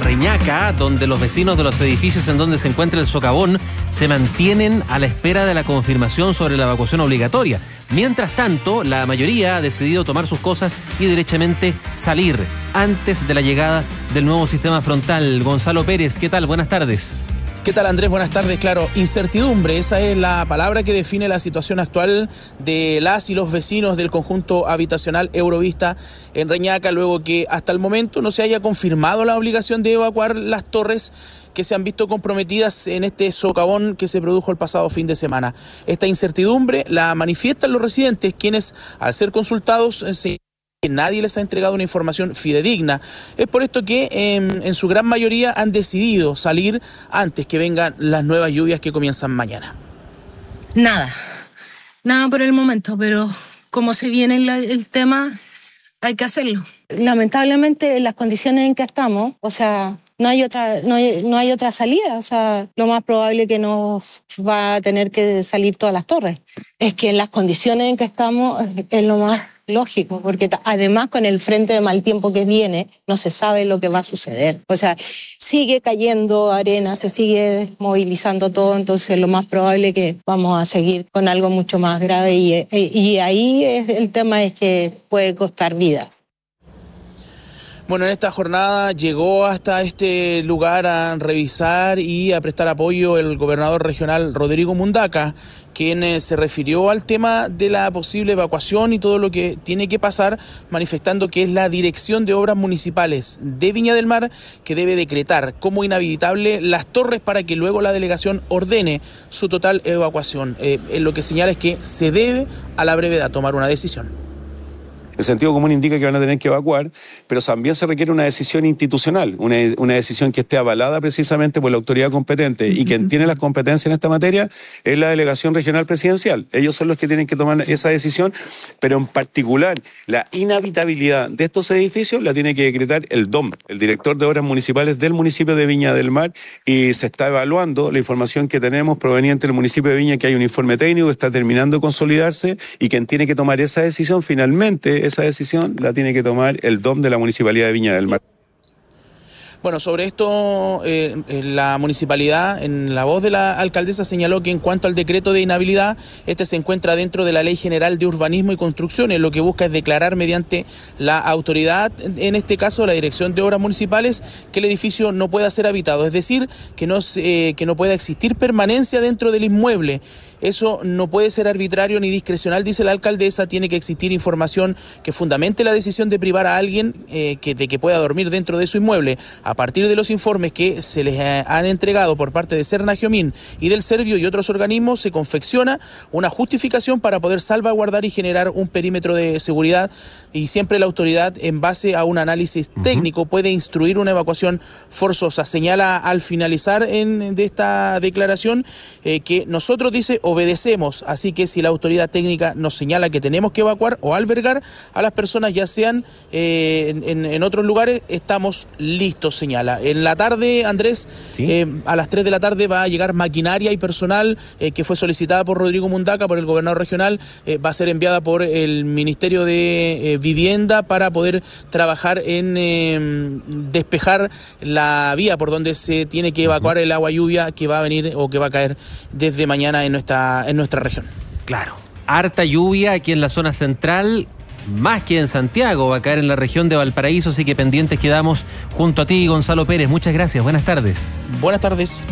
reñaca, donde los vecinos de los edificios en donde se encuentra el socavón se mantienen a la espera de la confirmación sobre la evacuación obligatoria. Mientras tanto, la mayoría ha decidido tomar sus cosas y derechamente salir antes de la llegada del nuevo sistema frontal. Gonzalo Pérez, ¿qué tal? Buenas tardes. ¿Qué tal Andrés? Buenas tardes. Claro, incertidumbre, esa es la palabra que define la situación actual de las y los vecinos del conjunto habitacional Eurovista en Reñaca, luego que hasta el momento no se haya confirmado la obligación de evacuar las torres que se han visto comprometidas en este socavón que se produjo el pasado fin de semana. Esta incertidumbre la manifiestan los residentes, quienes al ser consultados eh, nadie les ha entregado una información fidedigna. Es por esto que em, en su gran mayoría han decidido salir antes que vengan las nuevas lluvias que comienzan mañana. Nada, nada por el momento, pero como se viene el, tema, hay que hacerlo. Lamentablemente, las condiciones en que estamos, o sea, no hay otra, no otra salida. O sea, lo más probable que nos va a tener que salir todas las torres. Es que en las condiciones en que estamos es lo más lógico, porque además con el frente de mal tiempo que viene, no se sabe lo que va a suceder. O sea, sigue cayendo arena, se sigue movilizando todo, entonces lo más probable que vamos a seguir con algo mucho más grave y, y ahí el tema es que puede costar vidas. Bueno, en esta jornada llegó hasta este lugar a revisar y a prestar apoyo el gobernador regional Rodrigo Mundaca, quien eh, se refirió al tema de la posible evacuación y todo lo que tiene que pasar, manifestando que es la Dirección de Obras Municipales de Viña del Mar que debe decretar como inhabilitable las torres para que luego la delegación ordene su total evacuación. Eh, lo que señala es que se debe a la brevedad tomar una decisión. El sentido común indica que van a tener que evacuar, pero también se requiere una decisión institucional, una, decisión que esté avalada precisamente por la autoridad competente y quien tiene las competencias en esta materia es la delegación regional presidencial. Ellos son los que tienen que tomar esa decisión, pero en particular la inhabitabilidad de estos edificios la tiene que decretar el DOM, el director de obras municipales del municipio de Viña del Mar, y se está evaluando la información que tenemos proveniente del municipio de Viña, que hay un informe técnico que está terminando de consolidarse y quien tiene que tomar esa decisión finalmente esa decisión la tiene que tomar el DOM de la Municipalidad de Viña del Mar. Bueno, sobre esto, eh, eh, la municipalidad, en la voz de la alcaldesa, señaló que en cuanto al decreto de inhabilidad, este se encuentra dentro de la Ley General de Urbanismo y Construcciones. Lo que busca es declarar mediante la autoridad, en este caso la Dirección de Obras Municipales, que el edificio no pueda ser habitado, es decir, que no, eh, que no pueda existir permanencia dentro del inmueble. Eso no puede ser arbitrario ni discrecional, dice la alcaldesa. Tiene que existir información que fundamente la decisión de privar a alguien que, de que pueda dormir dentro de su inmueble. A partir de los informes que se les eh, han entregado por parte de Min y del Servio y otros organismos, se confecciona una justificación para poder salvaguardar y generar un perímetro de seguridad y siempre la autoridad en base a un análisis técnico puede instruir una evacuación forzosa. Señala al finalizar de esta declaración eh, que nosotros, dice, obedecemos, así que si la autoridad técnica nos señala que tenemos que evacuar o albergar a las personas, ya sean eh, en otros lugares, estamos listos señala. En la tarde, Andrés, eh, a las 3 de la tarde va a llegar maquinaria y personal eh, que fue solicitada por Rodrigo Mundaca, por el gobernador regional, eh, va a ser enviada por el Ministerio de Vivienda para poder trabajar en despejar la vía por donde se tiene que evacuar el agua lluvia que va a venir o que va a caer desde mañana en nuestra, en nuestra región. Claro, harta lluvia aquí en la zona central más que en Santiago, va a caer en la región de Valparaíso, así que pendientes quedamos junto a ti, Gonzalo Pérez. Muchas gracias, buenas tardes. Buenas tardes.